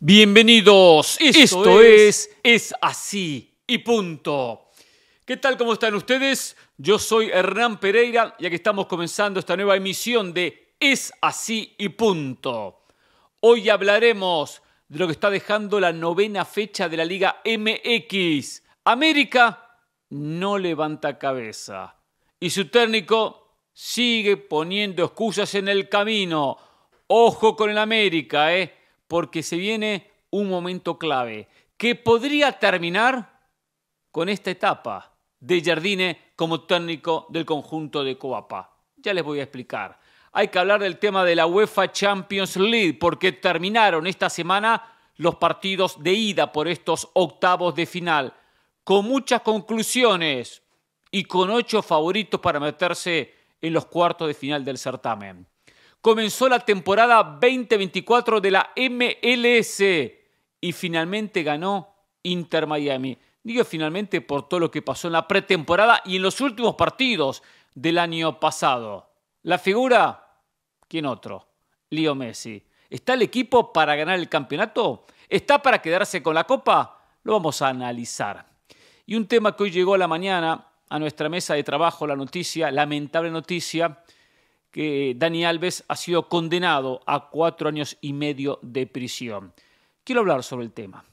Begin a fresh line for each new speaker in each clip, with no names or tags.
Bienvenidos. Esto, es, es, así y punto. ¿Qué tal? ¿Cómo están ustedes? Yo soy Hernán Pereira ya que estamos comenzando esta nueva emisión de Es así y punto. Hoy hablaremos de lo que está dejando la novena fecha de la Liga MX. América no levanta cabeza y su técnico sigue poniendo excusas en el camino. Ojo con el América, ¿eh? porque se viene un momento clave que podría terminar con esta etapa de Jardine como técnico del conjunto de Coapa. Ya les voy a explicar. Hay que hablar del tema de la UEFA Champions League porque terminaron esta semana los partidos de ida por estos octavos de final con muchas conclusiones y con ocho favoritos para meterse en los cuartos de final del certamen comenzó la temporada 2024 de la MLS y finalmente ganó Inter Miami. Digo finalmente por todo lo que pasó en la pretemporada y en los últimos partidos del año pasado. La figura, ¿quién otro? Leo Messi. ¿Está el equipo para ganar el campeonato? ¿Está para quedarse con la copa? Lo vamos a analizar. Y un tema que hoy llegó a la mañana a nuestra mesa de trabajo, la noticia, lamentable noticia, que Dani Alves ha sido condenado a cuatro años y medio de prisión. Quiero hablar sobre el tema,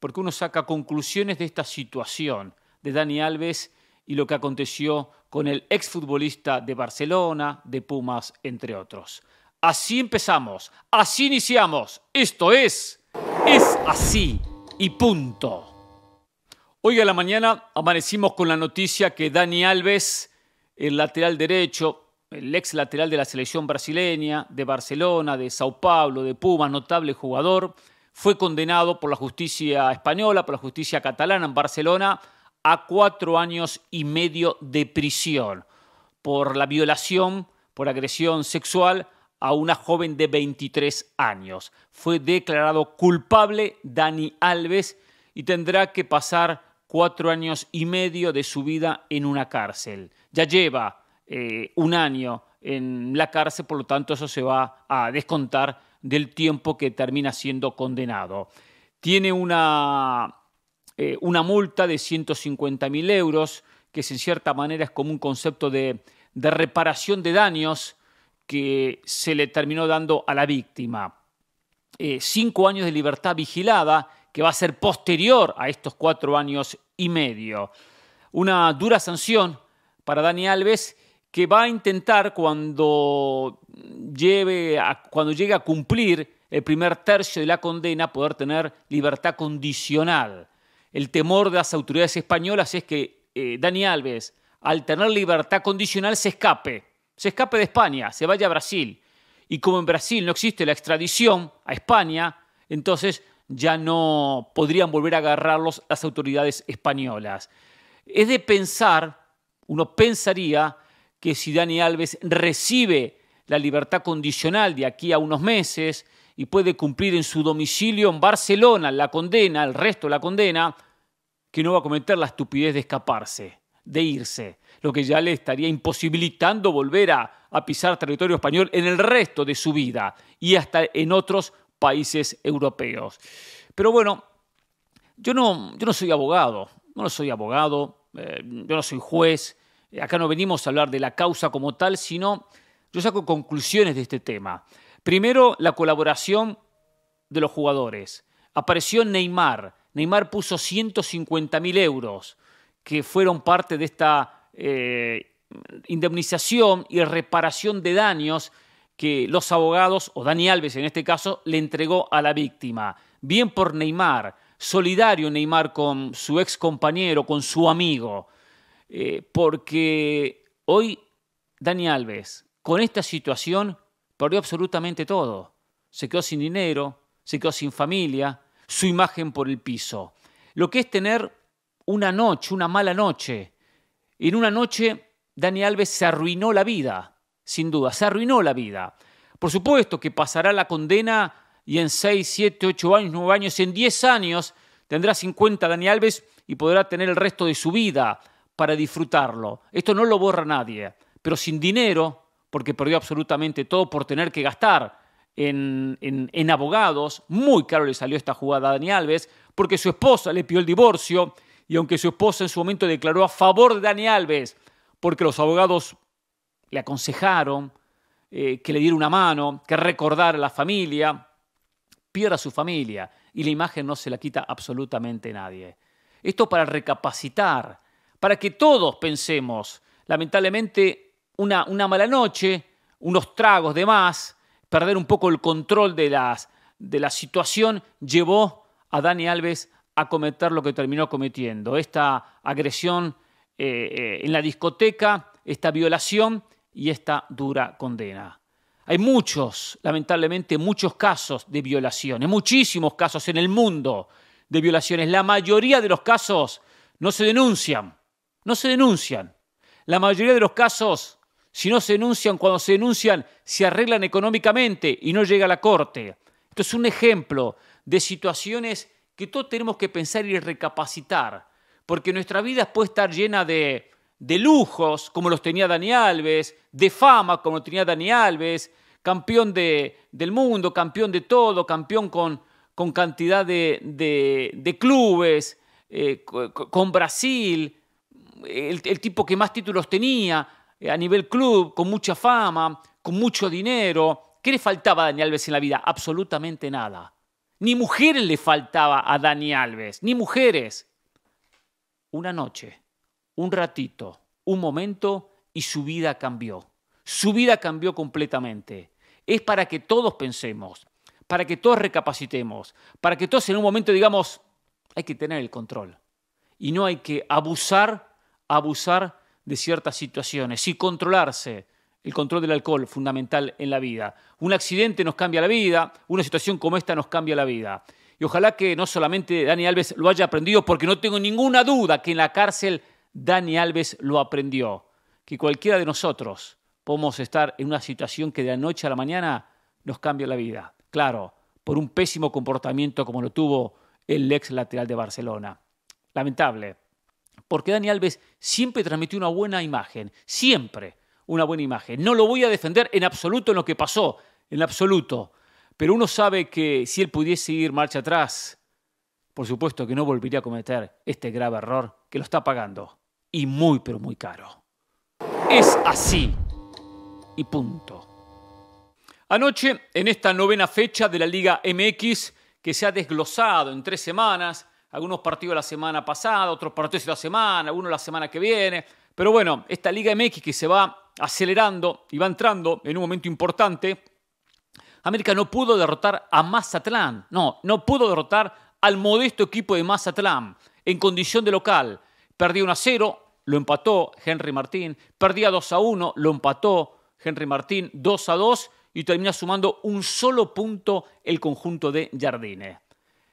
porque uno saca conclusiones de esta situación de Dani Alves y lo que aconteció con el exfutbolista de Barcelona, de Pumas, entre otros. Así empezamos, así iniciamos. Esto es, es así y punto. Hoy a la mañana amanecimos con la noticia que Dani Alves, el lateral derecho, el ex lateral de la selección brasileña, de Barcelona, de Sao Paulo, de Puma, notable jugador, fue condenado por la justicia española, por la justicia catalana en Barcelona, a cuatro años y medio de prisión por la violación, por agresión sexual a una joven de 23 años. Fue declarado culpable Dani Alves y tendrá que pasar cuatro años y medio de su vida en una cárcel. Ya lleva eh, un año en la cárcel, por lo tanto eso se va a descontar del tiempo que termina siendo condenado. Tiene una, eh, una multa de 150.000 euros, que en cierta manera es como un concepto de, reparación de daños que se le terminó dando a la víctima. Eh, cinco años de libertad vigilada, que va a ser posterior a estos cuatro años y medio. Una dura sanción para Dani Alves que va a intentar cuando, lleve cuando llegue a cumplir el primer tercio de la condena poder tener libertad condicional. El temor de las autoridades españolas es que eh, Dani Alves, al tener libertad condicional, se escape, se escape de España, se vaya a Brasil. Y como en Brasil no existe la extradición a España, entonces ya no podrían volver a agarrarlos las autoridades españolas. Es de pensar, uno pensaría, que si Dani Alves recibe la libertad condicional de aquí a unos meses y puede cumplir en su domicilio en Barcelona la condena, el resto la condena, que no va a cometer la estupidez de escaparse, de irse, lo que ya le estaría imposibilitando volver a, pisar territorio español en el resto de su vida y hasta en otros países europeos. Pero bueno, yo no, yo no soy abogado, no soy abogado, eh, yo no soy juez, eh, acá no venimos a hablar de la causa como tal, sino yo saco conclusiones de este tema. Primero, la colaboración de los jugadores. Apareció Neymar. Neymar puso 150.000 euros que fueron parte de esta eh, indemnización y reparación de daños que los abogados, o Dani Alves en este caso, le entregó a la víctima. Bien por Neymar, solidario Neymar con su ex compañero, con su amigo. Eh, porque hoy Dani Alves, con esta situación, perdió absolutamente todo. Se quedó sin dinero, se quedó sin familia, su imagen por el piso. Lo que es tener una noche, una mala noche. En una noche, Dani Alves se arruinó la vida, sin duda, se arruinó la vida. Por supuesto que pasará la condena y en 6, 7, 8 años, 9 años, en 10 años tendrá 50 Dani Alves y podrá tener el resto de su vida para disfrutarlo. Esto no lo borra nadie, pero sin dinero, porque perdió absolutamente todo por tener que gastar en, abogados. Muy caro le salió esta jugada a Dani Alves, porque su esposa le pidió el divorcio y aunque su esposa en su momento declaró a favor de Dani Alves, porque los abogados le aconsejaron eh, que le diera una mano, que recordara a la familia, pierda a su familia y la imagen no se la quita absolutamente nadie. Esto para recapacitar para que todos pensemos, lamentablemente, una, mala noche, unos tragos de más, perder un poco el control de, la situación, llevó a Dani Alves a cometer lo que terminó cometiendo, esta agresión eh, eh, en la discoteca, esta violación y esta dura condena. Hay muchos, lamentablemente, muchos casos de violaciones, muchísimos casos en el mundo de violaciones. La mayoría de los casos no se denuncian no se denuncian. La mayoría de los casos, si no se denuncian, cuando se denuncian, se arreglan económicamente y no llega a la corte. Esto es un ejemplo de situaciones que todos tenemos que pensar y recapacitar, porque nuestra vida puede estar llena de, lujos, como los tenía Dani Alves, de fama, como tenía Dani Alves, campeón del mundo, campeón de todo, campeón con, con cantidad de, clubes, eh, con Brasil, el, tipo que más títulos tenía eh, a nivel club, con mucha fama, con mucho dinero. ¿Qué le faltaba a Dani Alves en la vida? Absolutamente nada. Ni mujeres le faltaba a Dani Alves, ni mujeres. Una noche, un ratito, un momento y su vida cambió. Su vida cambió completamente. Es para que todos pensemos, para que todos recapacitemos, para que todos en un momento digamos, hay que tener el control y no hay que abusar abusar de ciertas situaciones y controlarse. El control del alcohol, fundamental en la vida. Un accidente nos cambia la vida, una situación como esta nos cambia la vida. Y ojalá que no solamente Dani Alves lo haya aprendido, porque no tengo ninguna duda que en la cárcel Dani Alves lo aprendió. Que cualquiera de nosotros podemos estar en una situación que de la noche a la mañana nos cambia la vida. Claro, por un pésimo comportamiento como lo tuvo el ex lateral de Barcelona. Lamentable porque Dani Alves siempre transmitió una buena imagen, siempre una buena imagen. No lo voy a defender en absoluto en lo que pasó, en absoluto, pero uno sabe que si él pudiese ir marcha atrás, por supuesto que no volvería a cometer este grave error que lo está pagando, y muy, pero muy caro. Es así, y punto. Anoche, en esta novena fecha de la Liga MX, que se ha desglosado en tres semanas, algunos partidos la semana pasada, otros partidos la semana, algunos la semana que viene. Pero bueno, esta Liga MX que se va acelerando y va entrando en un momento importante, América no pudo derrotar a Mazatlán, no, no pudo derrotar al modesto equipo de Mazatlán en condición de local. Perdió 1 a 0, lo empató Henry Martín, perdía 2 a 1, lo empató Henry Martín 2 a 2 y termina sumando un solo punto el conjunto de Jardines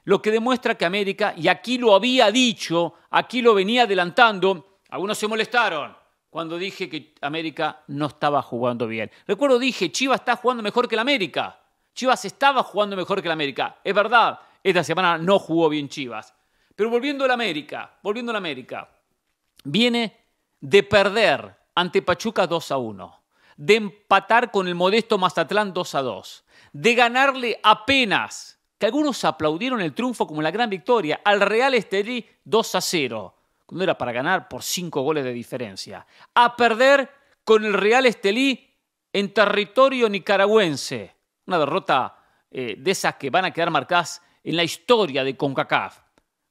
lo que demuestra que América, y aquí lo había dicho, aquí lo venía adelantando, algunos se molestaron cuando dije que América no estaba jugando bien. Recuerdo dije, Chivas está jugando mejor que la América. Chivas estaba jugando mejor que la América. Es verdad, esta semana no jugó bien Chivas. Pero volviendo a América, volviendo a América, viene de perder ante Pachuca 2 a 1, de empatar con el modesto Mazatlán 2 a 2, de ganarle apenas que algunos aplaudieron el triunfo como la gran victoria al Real Estelí 2 a 0, cuando era para ganar por cinco goles de diferencia, a perder con el Real Estelí en territorio nicaragüense, una derrota eh, de esas que van a quedar marcadas en la historia de CONCACAF,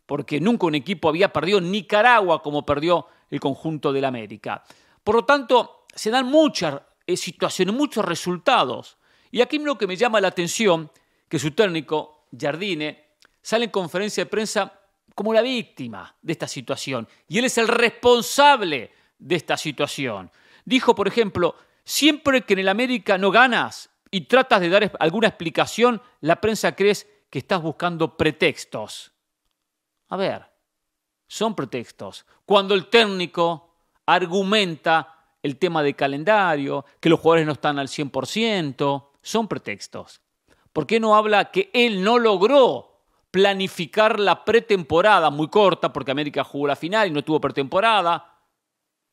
porque nunca un equipo había perdido Nicaragua como perdió el conjunto del América. Por lo tanto, se dan muchas eh, situaciones, muchos resultados. Y aquí lo que me llama la atención, que su técnico, Jardine sale en conferencia de prensa como la víctima de esta situación y él es el responsable de esta situación. Dijo, por ejemplo, siempre que en el América no ganas y tratas de dar alguna explicación, la prensa crees que estás buscando pretextos. A ver, son pretextos. Cuando el técnico argumenta el tema de calendario, que los jugadores no están al 100%, son pretextos. ¿Por qué no habla que él no logró planificar la pretemporada muy corta, porque América jugó la final y no tuvo pretemporada?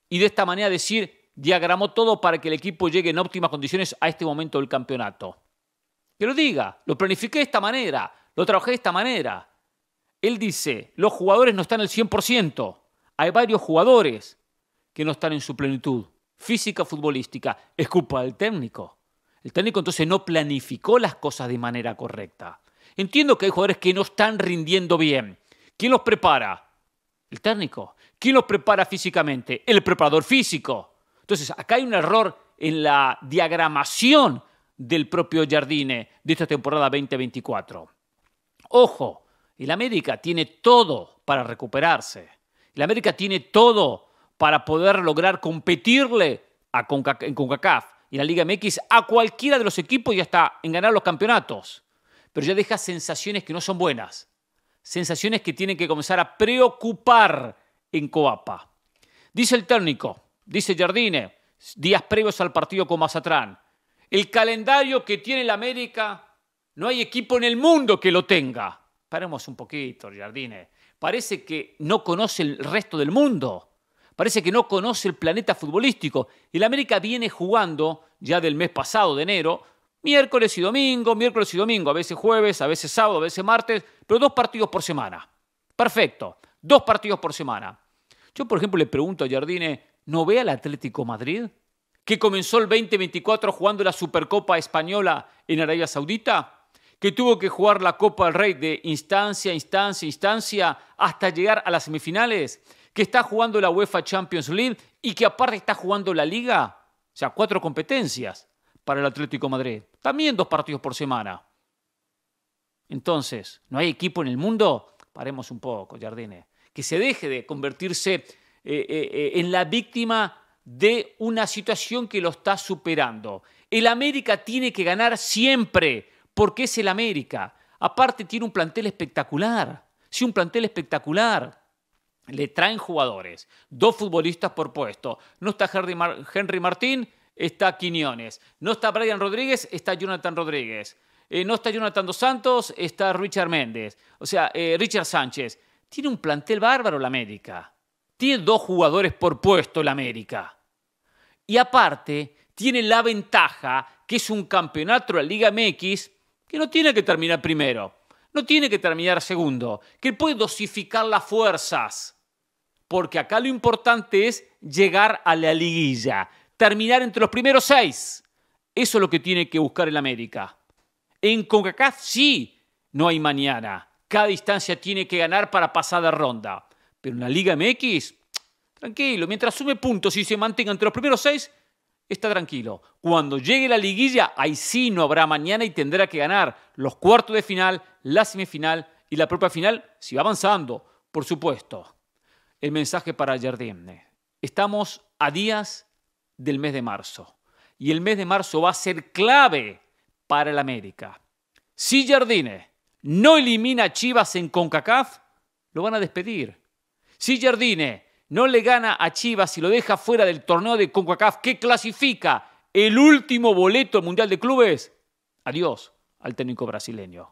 Y de esta manera decir, diagramó todo para que el equipo llegue en óptimas condiciones a este momento del campeonato. Que lo diga, lo planifiqué de esta manera, lo trabajé de esta manera. Él dice, los jugadores no están al 100%, hay varios jugadores que no están en su plenitud física futbolística, es culpa del técnico. El técnico entonces no planificó las cosas de manera correcta. Entiendo que hay jugadores que no están rindiendo bien. ¿Quién los prepara? El técnico. ¿Quién los prepara físicamente? El preparador físico. Entonces, acá hay un error en la diagramación del propio Jardine de esta temporada 2024. Ojo, el América tiene todo para recuperarse. El América tiene todo para poder lograr competirle a en CONCACAF y la Liga MX a cualquiera de los equipos y hasta en ganar los campeonatos. Pero ya deja sensaciones que no son buenas. Sensaciones que tienen que comenzar a preocupar en Coapa. Dice el técnico, dice Jardine, días previos al partido con Mazatrán. El calendario que tiene la América, no hay equipo en el mundo que lo tenga. Paremos un poquito, Jardine. Parece que no conoce el resto del mundo. Parece que no conoce el planeta futbolístico. Y la América viene jugando ya del mes pasado, de enero, miércoles y domingo, miércoles y domingo, a veces jueves, a veces sábado, a veces martes, pero dos partidos por semana. Perfecto, dos partidos por semana. Yo, por ejemplo, le pregunto a Jardine, ¿no ve al Atlético Madrid? Que comenzó el 2024 jugando la Supercopa Española en Arabia Saudita, que tuvo que jugar la Copa del Rey de instancia, instancia, instancia, hasta llegar a las semifinales, que está jugando la UEFA Champions League y que aparte está jugando la Liga. O sea, cuatro competencias para el Atlético Madrid. También dos partidos por semana. Entonces, ¿no hay equipo en el mundo? Paremos un poco, Jardine. Que se deje de convertirse eh, eh, en la víctima de una situación que lo está superando. El América tiene que ganar siempre, porque es el América. Aparte tiene un plantel espectacular, sí, un plantel espectacular le traen jugadores, dos futbolistas por puesto. No está Henry, Martín, está Quiñones. No está Brian Rodríguez, está Jonathan Rodríguez. Eh, no está Jonathan Dos Santos, está Richard Méndez. O sea, eh, Richard Sánchez. Tiene un plantel bárbaro la América. Tiene dos jugadores por puesto la América. Y aparte, tiene la ventaja que es un campeonato de la Liga MX que no tiene que terminar primero no tiene que terminar segundo, que puede dosificar las fuerzas, porque acá lo importante es llegar a la liguilla, terminar entre los primeros seis. Eso es lo que tiene que buscar el América. En CONCACAF sí, no hay mañana. Cada distancia tiene que ganar para pasar ronda. Pero en la Liga MX, tranquilo, mientras sume puntos y se mantenga entre los primeros seis, está tranquilo. Cuando llegue la liguilla, ahí sí no habrá mañana y tendrá que ganar los cuartos de final, la semifinal y la propia final si va avanzando, por supuesto. El mensaje para Jardine: Estamos a días del mes de marzo y el mes de marzo va a ser clave para el América. Si Jardine no elimina a Chivas en CONCACAF, lo van a despedir. Si Jardine no le gana a Chivas y lo deja fuera del torneo de CONCACAF que clasifica el último boleto al Mundial de Clubes, adiós al técnico brasileño.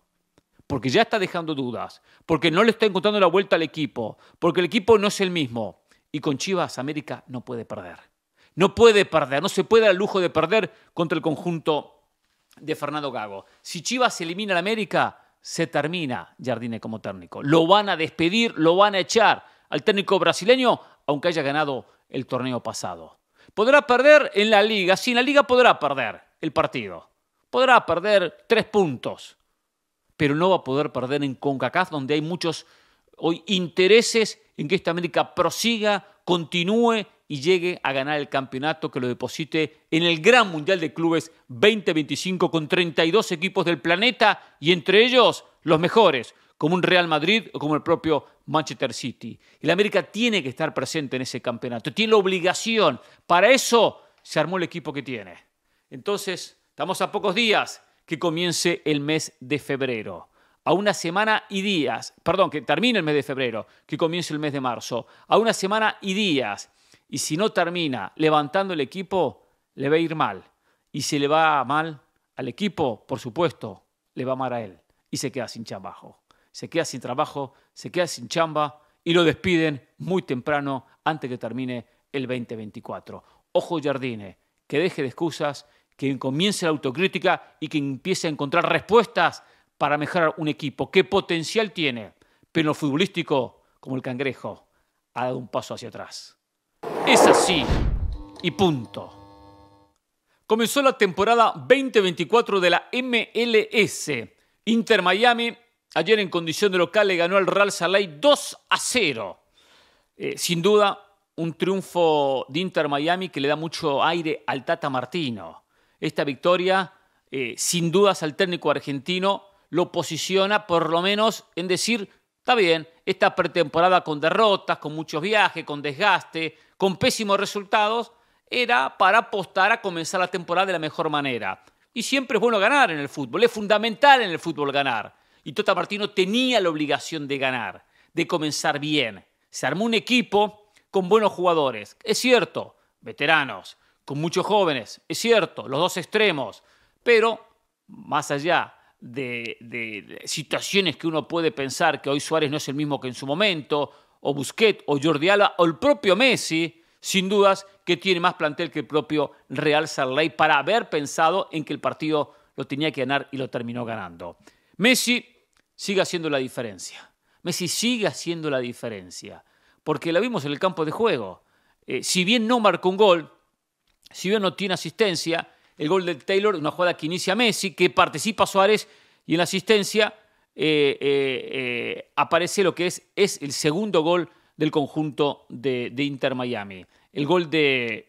Porque ya está dejando dudas, porque no le está encontrando la vuelta al equipo, porque el equipo no es el mismo. Y con Chivas América no puede perder. No puede perder, no se puede dar el lujo de perder contra el conjunto de Fernando Gago. Si Chivas elimina al América, se termina Jardine como técnico. Lo van a despedir, lo van a echar al técnico brasileño, aunque haya ganado el torneo pasado. Podrá perder en la liga, sin la liga podrá perder el partido. Podrá perder tres puntos, pero no va a poder perder en CONCACAF, donde hay muchos hoy intereses en que esta América prosiga, continúe y llegue a ganar el campeonato que lo deposite en el Gran Mundial de Clubes 2025 con 32 equipos del planeta y entre ellos los mejores, como un Real Madrid o como el propio Manchester City. Y la América tiene que estar presente en ese campeonato, tiene la obligación. Para eso se armó el equipo que tiene. Entonces, estamos a pocos días que comience el mes de febrero. A una semana y días, perdón, que termine el mes de febrero, que comience el mes de marzo. A una semana y días. Y si no termina levantando el equipo, le va a ir mal. Y si le va mal al equipo, por supuesto, le va mal a él. Y se queda sin chambajo se queda sin trabajo, se queda sin chamba y lo despiden muy temprano antes que termine el 2024. Ojo Jardine, que deje de excusas, que comience la autocrítica y que empiece a encontrar respuestas para mejorar un equipo que potencial tiene, pero el futbolístico, como el cangrejo, ha dado un paso hacia atrás. Es así y punto. Comenzó la temporada 2024 de la MLS. Inter Miami Ayer en condición de local le ganó al Real Salay 2 a 0. Eh, sin duda, un triunfo de Inter Miami que le da mucho aire al Tata Martino. Esta victoria, eh, sin dudas, al técnico argentino lo posiciona por lo menos en decir, está bien, esta pretemporada con derrotas, con muchos viajes, con desgaste, con pésimos resultados, era para apostar a comenzar la temporada de la mejor manera. Y siempre es bueno ganar en el fútbol, es fundamental en el fútbol ganar y Tota Martino tenía la obligación de ganar, de comenzar bien. Se armó un equipo con buenos jugadores, es cierto, veteranos, con muchos jóvenes, es cierto, los dos extremos, pero más allá de, situaciones que uno puede pensar que hoy Suárez no es el mismo que en su momento, o Busquets, o Jordi Alba, o el propio Messi, sin dudas que tiene más plantel que el propio Real Sarley para haber pensado en que el partido lo tenía que ganar y lo terminó ganando. Messi sigue haciendo la diferencia. Messi sigue haciendo la diferencia. Porque la vimos en el campo de juego. Eh, si bien no marcó un gol, si bien no tiene asistencia, el gol de Taylor, una jugada que inicia Messi, que participa Suárez y en la asistencia eh, eh, aparece lo que es, es el segundo gol del conjunto de, Inter Miami. El gol del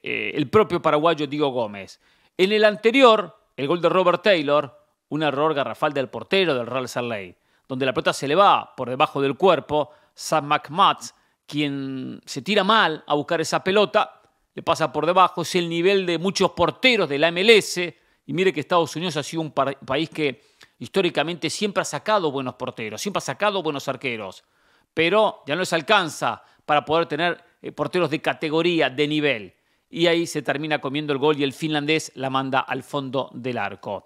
de, el propio paraguayo Diego Gómez. En el anterior, el gol de Robert Taylor, un error garrafal del portero del Real Lake, donde la pelota se le va por debajo del cuerpo, Sam McMats, quien se tira mal a buscar esa pelota, le pasa por debajo, es el nivel de muchos porteros de la MLS, y mire que Estados Unidos ha sido un país que históricamente siempre ha sacado buenos porteros, siempre ha sacado buenos arqueros, pero ya no les alcanza para poder tener eh, porteros de categoría, de nivel. Y ahí se termina comiendo el gol y el finlandés la manda al fondo del arco.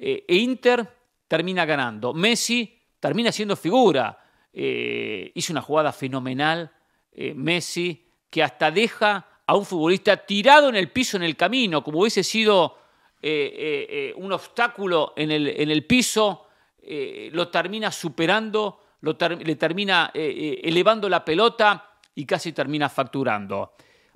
Eh, e Inter termina ganando. Messi termina siendo figura. Eh, hizo una jugada fenomenal eh, Messi, que hasta deja a un futbolista tirado en el piso en el camino, como hubiese sido un obstáculo en el, en el piso, lo termina superando, lo le termina elevando la pelota y casi termina facturando.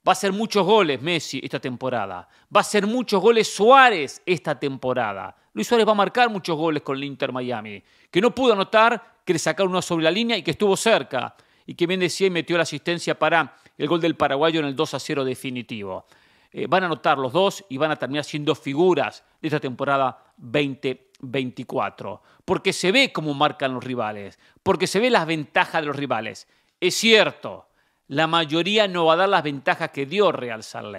Va a ser muchos goles Messi esta temporada. Va a ser muchos goles Suárez esta temporada. Luis Suárez va a marcar muchos goles con el Inter Miami. Que no pudo anotar, que le sacaron uno sobre la línea y que estuvo cerca. Y que bien decía y metió la asistencia para el gol del paraguayo en el 2 a 0 definitivo. Eh, van a anotar los dos y van a terminar siendo figuras de esta temporada 2024. Porque se ve cómo marcan los rivales. Porque se ve las ventajas de los rivales. Es cierto la mayoría no va a dar las ventajas que dio Real San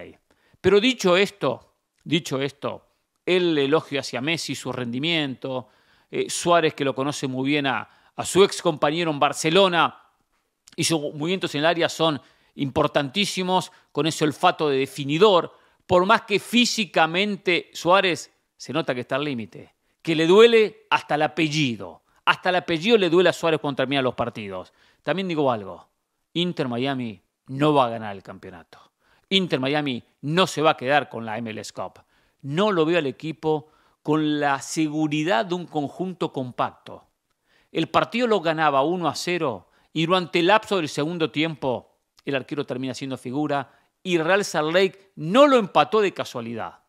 Pero dicho esto, dicho esto, el elogio hacia Messi, su rendimiento, eh, Suárez que lo conoce muy bien a, su ex compañero en Barcelona y sus movimientos en el área son importantísimos, con ese olfato de definidor, por más que físicamente Suárez se nota que está al límite, que le duele hasta el apellido, hasta el apellido le duele a Suárez cuando termina los partidos. También digo algo, Inter Miami no va a ganar el campeonato. Inter Miami no se va a quedar con la MLS Cup. No lo veo al equipo con la seguridad de un conjunto compacto. El partido lo ganaba 1 a 0 y durante el lapso del segundo tiempo el arquero termina siendo figura y Real Salt Lake no lo empató de casualidad.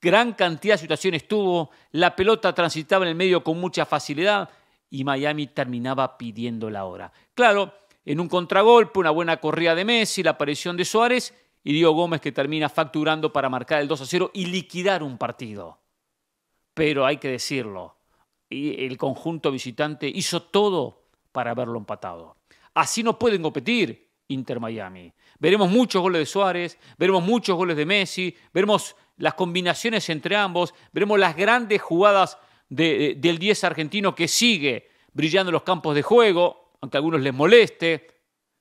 Gran cantidad de situaciones tuvo, la pelota transitaba en el medio con mucha facilidad y Miami terminaba pidiendo la hora. Claro, en un contragolpe, una buena corrida de Messi, la aparición de Suárez y Diego Gómez que termina facturando para marcar el 2 a 0 y liquidar un partido. Pero hay que decirlo, el conjunto visitante hizo todo para haberlo empatado. Así no pueden competir Inter Miami. Veremos muchos goles de Suárez, veremos muchos goles de Messi, veremos las combinaciones entre ambos, veremos las grandes jugadas del 10 argentino que sigue brillando en los campos de juego aunque a algunos les moleste,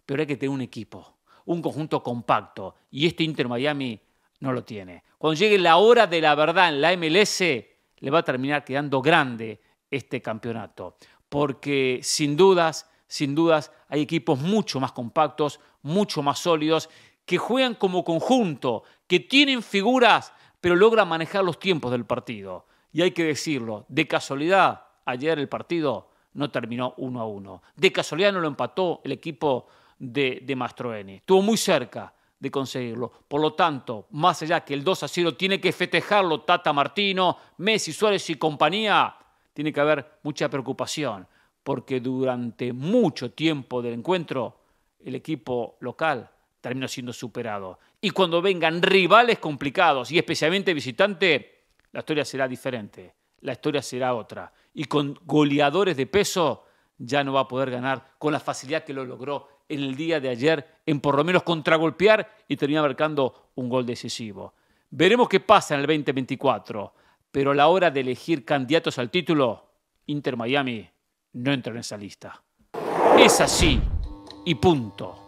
pero hay que tener un equipo, un conjunto compacto, y este Inter Miami no lo tiene. Cuando llegue la hora de la verdad en la MLS, le va a terminar quedando grande este campeonato, porque sin dudas, sin dudas, hay equipos mucho más compactos, mucho más sólidos, que juegan como conjunto, que tienen figuras, pero logran manejar los tiempos del partido. Y hay que decirlo, de casualidad, ayer el partido no terminó uno a uno. De casualidad no lo empató el equipo de, de Mastroeni. Estuvo muy cerca de conseguirlo. Por lo tanto, más allá que el 2 a 0 tiene que festejarlo Tata Martino, Messi, Suárez y compañía, tiene que haber mucha preocupación, porque durante mucho tiempo del encuentro el equipo local terminó siendo superado. Y cuando vengan rivales complicados y especialmente visitantes, la historia será diferente la historia será otra. Y con goleadores de peso ya no va a poder ganar con la facilidad que lo logró en el día de ayer en por lo menos contragolpear y terminar marcando un gol decisivo. Veremos qué pasa en el 2024, pero a la hora de elegir candidatos al título, Inter Miami no entra en esa lista. Es así y punto.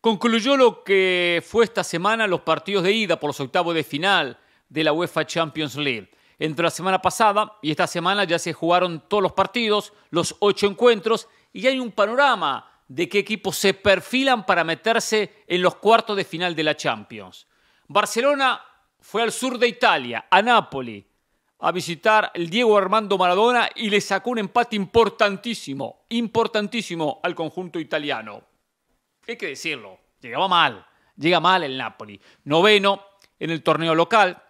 Concluyó lo que fue esta semana los partidos de ida por los octavos de final de la UEFA Champions League entre la semana pasada y esta semana ya se jugaron todos los partidos, los ocho encuentros, y hay un panorama de qué equipos se perfilan para meterse en los cuartos de final de la Champions. Barcelona fue al sur de Italia, a Nápoli, a visitar el Diego Armando Maradona y le sacó un empate importantísimo, importantísimo al conjunto italiano. Hay que decirlo, llegaba mal, llega mal el Nápoli. Noveno en el torneo local,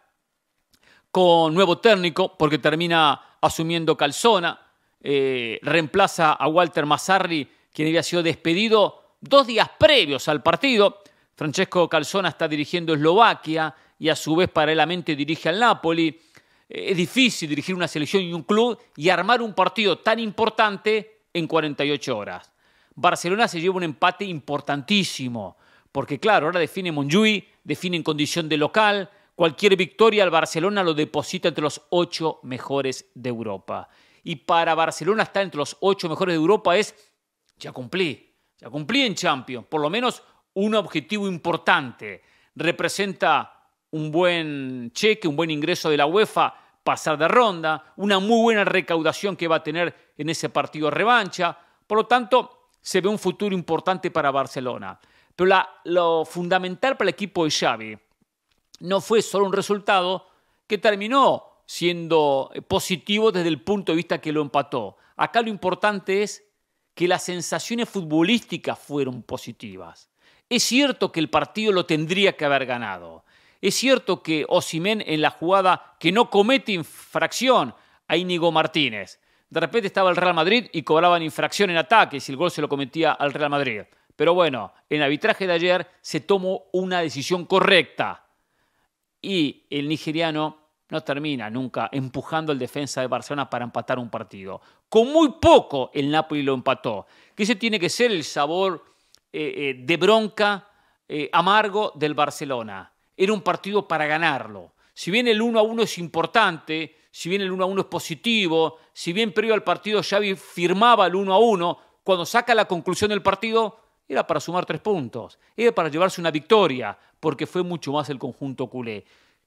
con nuevo técnico, porque termina asumiendo Calzona, eh, reemplaza a Walter Mazzarri, quien había sido despedido dos días previos al partido. Francesco Calzona está dirigiendo Eslovaquia y a su vez paralelamente dirige al Napoli. Eh, es difícil dirigir una selección y un club y armar un partido tan importante en 48 horas. Barcelona se lleva un empate importantísimo, porque claro, ahora define Monjuy, define en condición de local, Cualquier victoria al Barcelona lo deposita entre los ocho mejores de Europa. Y para Barcelona estar entre los ocho mejores de Europa es, ya cumplí, ya cumplí en Champions, por lo menos un objetivo importante. Representa un buen cheque, un buen ingreso de la UEFA, pasar de ronda, una muy buena recaudación que va a tener en ese partido revancha. Por lo tanto, se ve un futuro importante para Barcelona. Pero la, lo fundamental para el equipo de Xavi no fue solo un resultado que terminó siendo eh, positivo desde el punto de vista que lo empató. Acá lo importante es que las sensaciones futbolísticas fueron positivas. Es cierto que el partido lo tendría que haber ganado. Es cierto que Osimén en la jugada que no comete infracción a Inigo Martínez. De repente estaba el Real Madrid y cobraban infracción en ataque si el gol se lo cometía al Real Madrid. Pero bueno, en arbitraje de ayer se tomó una decisión correcta y el nigeriano no termina nunca empujando el defensa de Barcelona para empatar un partido. Con muy poco el Napoli lo empató. Que ese tiene que ser el sabor eh, eh, de bronca eh, amargo del Barcelona. Era un partido para ganarlo. Si bien el 1 a 1 es importante, si bien el 1 a 1 es positivo, si bien previo al partido Xavi firmaba el 1 a 1, cuando saca la conclusión del partido era para sumar tres puntos, era para llevarse una victoria, porque fue mucho más el conjunto culé.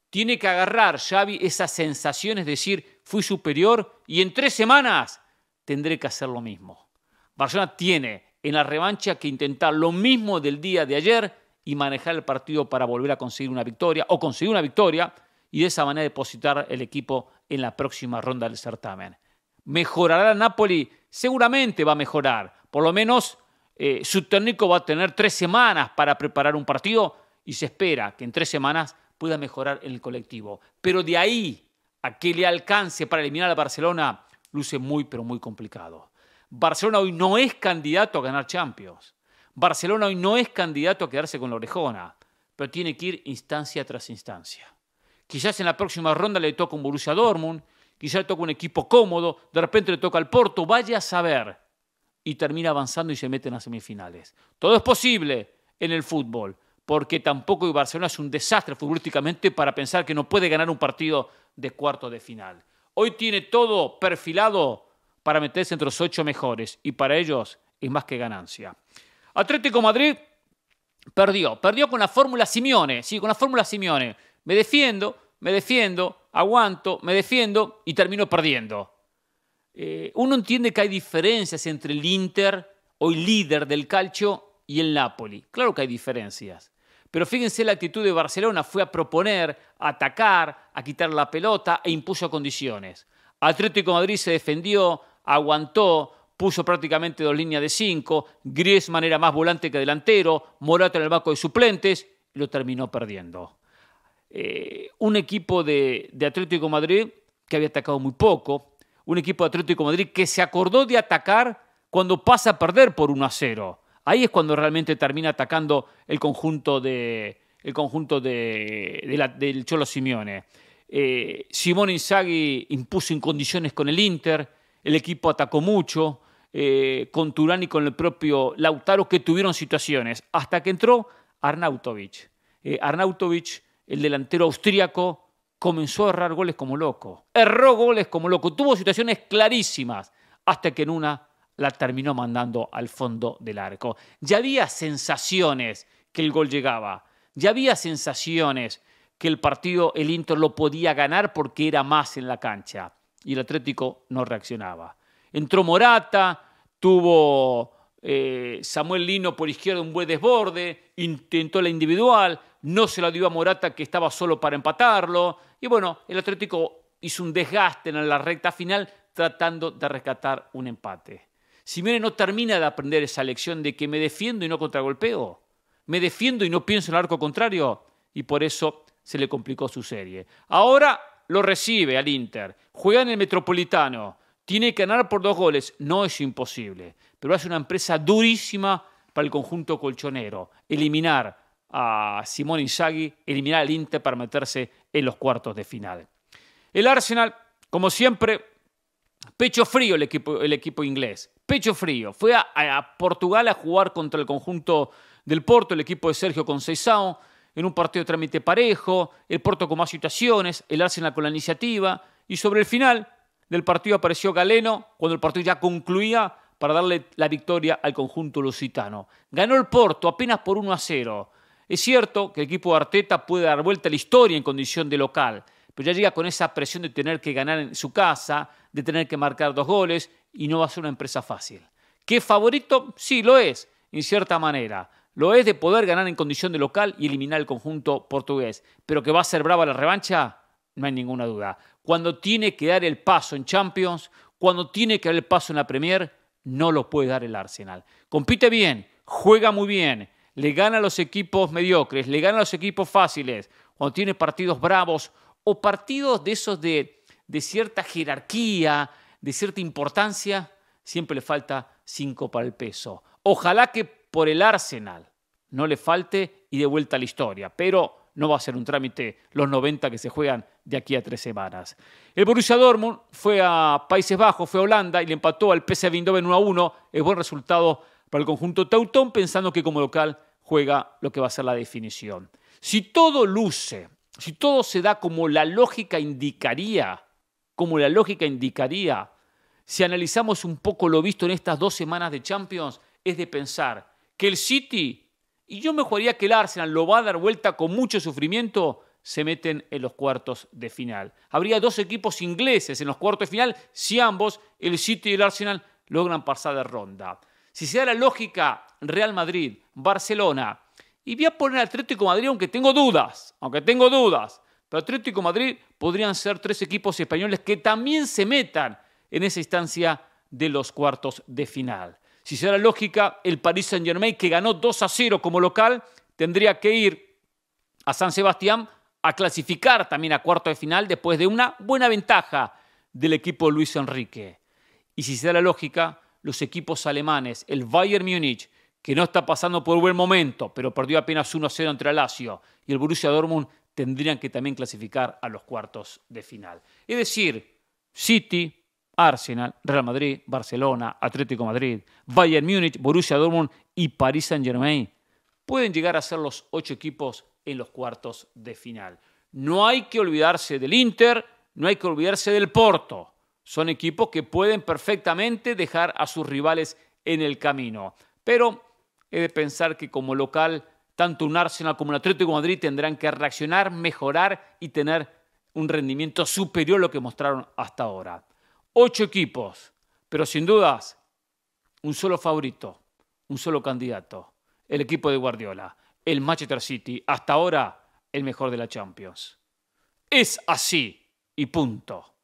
Tiene que agarrar Xavi esas sensaciones, de decir, fui superior y en tres semanas tendré que hacer lo mismo. Barcelona tiene en la revancha que intentar lo mismo del día de ayer y manejar el partido para volver a conseguir una victoria o conseguir una victoria y de esa manera depositar el equipo en la próxima ronda del certamen. ¿Mejorará Napoli? Seguramente va a mejorar, por lo menos eh, su técnico va a tener tres semanas para preparar un partido y se espera que en tres semanas pueda mejorar el colectivo. Pero de ahí a que le alcance para eliminar a Barcelona, luce muy, pero muy complicado. Barcelona hoy no es candidato a ganar Champions. Barcelona hoy no es candidato a quedarse con la orejona, pero tiene que ir instancia tras instancia. Quizás en la próxima ronda le toca un Borussia Dortmund, quizás le toca un equipo cómodo, de repente le toca al Porto, vaya a saber y termina avanzando y se mete en las semifinales. Todo es posible en el fútbol, porque tampoco Barcelona es un desastre futbolísticamente para pensar que no puede ganar un partido de cuarto de final. Hoy tiene todo perfilado para meterse entre los ocho mejores y para ellos es más que ganancia. Atlético Madrid perdió, perdió con la fórmula Simeone, sí, con la fórmula Simeone. Me defiendo, me defiendo, aguanto, me defiendo y termino perdiendo. Eh, uno entiende que hay diferencias entre el Inter, hoy líder del calcio, y el Napoli. Claro que hay diferencias. Pero fíjense la actitud de Barcelona, fue a proponer, a atacar, a quitar la pelota e impuso condiciones. Atlético Madrid se defendió, aguantó, puso prácticamente dos líneas de cinco, Griezmann era más volante que delantero, Morata en el banco de suplentes, lo terminó perdiendo. Eh, un equipo de, Atlético Madrid que había atacado muy poco, un equipo de Atlético Madrid que se acordó de atacar cuando pasa a perder por 1 a 0. Ahí es cuando realmente termina atacando el conjunto, de, el conjunto de, del Cholo Simeone. Eh, Simón Inzaghi impuso incondiciones con el Inter, el equipo atacó mucho, eh, con Turán y con el propio Lautaro, que tuvieron situaciones, hasta que entró Arnautovic. Eh, Arnautovic, el delantero austríaco, comenzó a errar goles como loco. Erró goles como loco. Tuvo situaciones clarísimas hasta que en una la terminó mandando al fondo del arco. Ya había sensaciones que el gol llegaba. Ya había sensaciones que el partido, el Inter lo podía ganar porque era más en la cancha. Y el Atlético no reaccionaba. Entró Morata, tuvo eh, Samuel Lino por izquierda un buen desborde, intentó la individual, no se la dio a Morata que estaba solo para empatarlo. Y bueno, el Atlético hizo un desgaste en la recta final tratando de rescatar un empate. Simeone no termina de aprender esa lección de que me defiendo y no contragolpeo, me defiendo y no pienso en el arco contrario, y por eso se le complicó su serie. Ahora lo recibe al Inter, juega en el Metropolitano, tiene que ganar por dos goles, no es imposible, pero hace una empresa durísima para el conjunto colchonero, eliminar a Simón Inzaghi eliminar al Inter para meterse en los cuartos de final. El Arsenal, como siempre, pecho frío el equipo, inglés, pecho frío. Fue a, Portugal a jugar contra el conjunto del Porto, el equipo de Sergio Conceição, en un partido de trámite parejo, el Porto con más situaciones, el Arsenal con la iniciativa, y sobre el final del partido apareció Galeno, cuando el partido ya concluía, para darle la victoria al conjunto lusitano. Ganó el Porto apenas por 1 a 0. Es cierto que el equipo de Arteta puede dar vuelta a la historia en condición de local, pero ya llega con esa presión de tener que ganar en su casa, de tener que marcar dos goles, y no va a ser una empresa fácil. ¿Qué favorito? Sí, lo es, en cierta manera. Lo es de poder ganar en condición de local y eliminar el conjunto portugués. Pero que va a ser brava la revancha, no hay ninguna duda. Cuando tiene que dar el paso en Champions, cuando tiene que dar el paso en la Premier, no lo puede dar el Arsenal. Compite bien, juega muy bien, le gana a los equipos mediocres, le gana a los equipos fáciles, cuando tiene partidos bravos o partidos de esos de, de cierta jerarquía, de cierta importancia, siempre le falta cinco para el peso. Ojalá que por el Arsenal no le falte y de vuelta a la historia, pero no va a ser un trámite los 90 que se juegan de aquí a tres semanas. El Borussia Dortmund fue a Países Bajos, fue a Holanda y le empató al PSV Eindhoven 1 a 1. Es buen resultado el conjunto Tautón pensando que como local juega lo que va a ser la definición. Si todo luce, si todo se da como la lógica indicaría, como la lógica indicaría, si analizamos un poco lo visto en estas dos semanas de Champions, es de pensar que el City, y yo me jugaría que el Arsenal lo va a dar vuelta con mucho sufrimiento, se meten en los cuartos de final. Habría dos equipos ingleses en los cuartos de final si ambos, el City y el Arsenal, logran pasar de ronda. Si se da la lógica Real Madrid, Barcelona, y voy a poner Atlético Madrid, aunque tengo dudas, aunque tengo dudas, pero Atlético Madrid podrían ser tres equipos españoles que también se metan en esa instancia de los cuartos de final. Si se da la lógica, el Paris Saint Germain, que ganó 2 a 0 como local, tendría que ir a San Sebastián a clasificar también a cuartos de final después de una buena ventaja del equipo Luis Enrique. Y si se da la lógica, los equipos alemanes. El Bayern Múnich, que no está pasando por buen momento, pero perdió apenas 1-0 entre Lazio, y el Borussia Dortmund tendrían que también clasificar a los cuartos de final. Es decir, City, Arsenal, Real Madrid, Barcelona, Atlético Madrid, Bayern Múnich, Borussia Dortmund y Paris Saint-Germain pueden llegar a ser los ocho equipos en los cuartos de final. No hay que olvidarse del Inter, no hay que olvidarse del Porto. Son equipos que pueden perfectamente dejar a sus rivales en el camino. Pero he de pensar que como local, tanto un Arsenal como un Atlético Madrid tendrán que reaccionar, mejorar y tener un rendimiento superior a lo que mostraron hasta ahora. Ocho equipos, pero sin dudas, un solo favorito, un solo candidato, el equipo de Guardiola, el Manchester City, hasta ahora el mejor de la Champions. Es así y punto.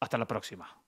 Hasta la próxima.